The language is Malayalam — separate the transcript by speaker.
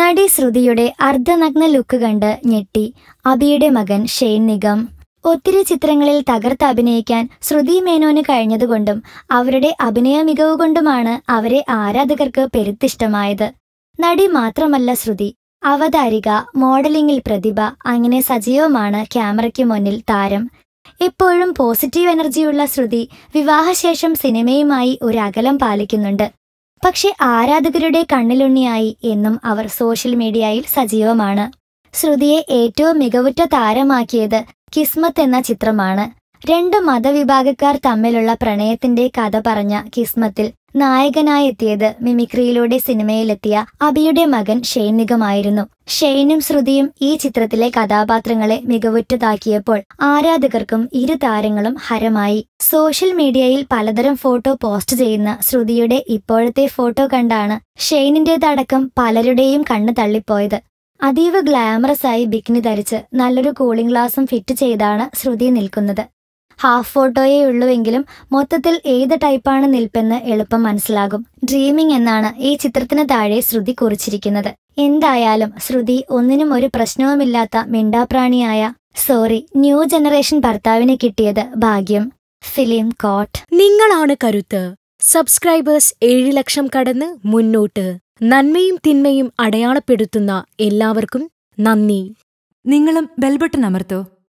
Speaker 1: നടി ശ്രുതിയുടെ അർദ്ധനഗ്ന ലുക്ക് കണ്ട് ഞെട്ടി അബിയുടെ മകൻ ഷെയ്ൻ നിഗം ഒത്തിരി ചിത്രങ്ങളിൽ തകർത്ത് അഭിനയിക്കാൻ ശ്രുതി മേനോന് കഴിഞ്ഞതുകൊണ്ടും അവരുടെ അഭിനയ മികവ് കൊണ്ടുമാണ് അവരെ ആരാധകർക്ക് പെരുത്തിഷ്ടമായത് നടി മാത്രമല്ല ശ്രുതി അവതാരിക മോഡലിംഗിൽ പ്രതിഭ അങ്ങനെ സജീവമാണ് ക്യാമറയ്ക്ക് മുന്നിൽ താരം എപ്പോഴും പോസിറ്റീവ് എനർജിയുള്ള ശ്രുതി വിവാഹശേഷം സിനിമയുമായി ഒരു അകലം പാലിക്കുന്നുണ്ട് പക്ഷെ ആരാധകരുടെ കണ്ണിലുണ്ണിയായി എന്നും അവർ സോഷ്യൽ മീഡിയയിൽ സജീവമാണ് ശ്രുതിയെ ഏറ്റവും മികവുറ്റ താരമാക്കിയത് കിസ്മത്ത് എന്ന ചിത്രമാണ് രണ്ട് മതവിഭാഗക്കാർ തമ്മിലുള്ള പ്രണയത്തിന്റെ കഥ പറഞ്ഞ കിസ്മത്തിൽ നായകനായെത്തിയത് മിമിക്രിയിലൂടെ സിനിമയിലെത്തിയ അബിയുടെ മകൻ നിഗമായിരുന്നു ഷെയ്നും ശ്രുതിയും ഈ ചിത്രത്തിലെ കഥാപാത്രങ്ങളെ മികവുറ്റതാക്കിയപ്പോൾ ആരാധകർക്കും ഇരു താരങ്ങളും ഹരമായി സോഷ്യൽ മീഡിയയിൽ പലതരം ഫോട്ടോ പോസ്റ്റ് ചെയ്യുന്ന ശ്രുതിയുടെ ഇപ്പോഴത്തെ ഫോട്ടോ കണ്ടാണ് ഷെയ്നിൻ്റേതടക്കം പലരുടെയും കണ്ണു തള്ളിപ്പോയത് അതീവ ആയി ബിക്കിനി ധരിച്ച് നല്ലൊരു കൂളിംഗ് ഗ്ലാസും ഫിറ്റ് ചെയ്താണ് ശ്രുതി നിൽക്കുന്നത് ഹാഫ് ഫോട്ടോയേ ഉള്ളുവെങ്കിലും മൊത്തത്തിൽ ഏത് ടൈപ്പാണ് നിൽപ്പെന്ന് എളുപ്പം മനസ്സിലാകും ഡ്രീമിംഗ് എന്നാണ് ഈ ചിത്രത്തിന് താഴെ ശ്രുതി കുറിച്ചിരിക്കുന്നത് എന്തായാലും ശ്രുതി ഒന്നിനും ഒരു പ്രശ്നവുമില്ലാത്ത മിണ്ടാപ്രാണിയായ സോറി ന്യൂ ജനറേഷൻ ഭർത്താവിന് കിട്ടിയത് ഭാഗ്യം ഫിലിം കോട്ട് നിങ്ങളാണ് കരുത്ത് സബ്സ്ക്രൈബേഴ്സ് ഏഴ് ലക്ഷം
Speaker 2: കടന്ന് മുന്നോട്ട് നന്മയും തിന്മയും അടയാളപ്പെടുത്തുന്ന എല്ലാവർക്കും നന്ദി നിങ്ങളും ബെൽബട്ടൺ അമർത്തോ